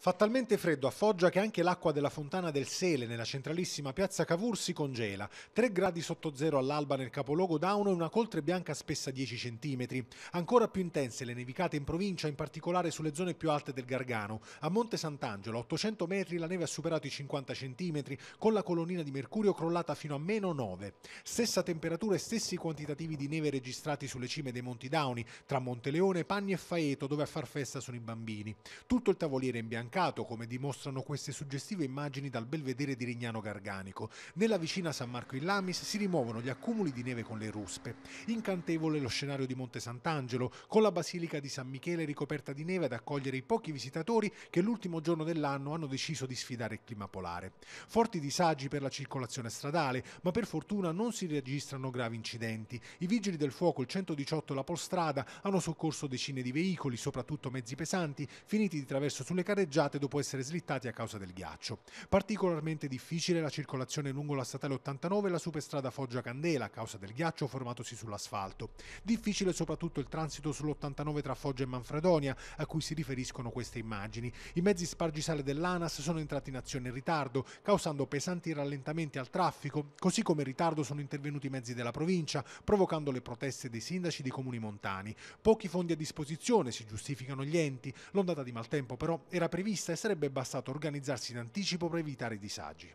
Fa talmente freddo a Foggia che anche l'acqua della fontana del Sele nella centralissima piazza Cavour si congela. 3 gradi sotto zero all'alba nel capoluogo Dauno e una coltre bianca spessa 10 cm. Ancora più intense le nevicate in provincia, in particolare sulle zone più alte del Gargano. A Monte Sant'Angelo, a 800 metri, la neve ha superato i 50 cm, con la colonnina di mercurio crollata fino a meno 9. Stessa temperatura e stessi quantitativi di neve registrati sulle cime dei Monti Dauni, tra Monteleone, Panni e Faeto, dove a far festa sono i bambini. Tutto il tavoliere in bianco affiancato, come dimostrano queste suggestive immagini dal belvedere di Rignano Garganico. Nella vicina San Marco in Lamis si rimuovono gli accumuli di neve con le ruspe. Incantevole lo scenario di Monte Sant'Angelo, con la basilica di San Michele ricoperta di neve ad accogliere i pochi visitatori che l'ultimo giorno dell'anno hanno deciso di sfidare il clima polare. Forti disagi per la circolazione stradale, ma per fortuna non si registrano gravi incidenti. I vigili del fuoco, il 118 e la Polstrada hanno soccorso decine di veicoli, soprattutto mezzi pesanti, finiti di traverso sulle carreggiate danneggiate dopo essere slittati a causa del ghiaccio. Particolarmente difficile la circolazione lungo la statale 89 e la superstrada Foggia Candela a causa del ghiaccio formatosi sull'asfalto. Difficile soprattutto il transito sull'89 tra Foggia e Manfredonia, a cui si riferiscono queste immagini. I mezzi spargisale dell'ANAS sono entrati in azione in ritardo, causando pesanti rallentamenti al traffico, così come in ritardo sono intervenuti i mezzi della provincia, provocando le proteste dei sindaci dei comuni montani. Pochi fondi a disposizione, si giustificano gli enti. L'ondata di maltempo però era prevista prevista e sarebbe bastato organizzarsi in anticipo per evitare i disagi.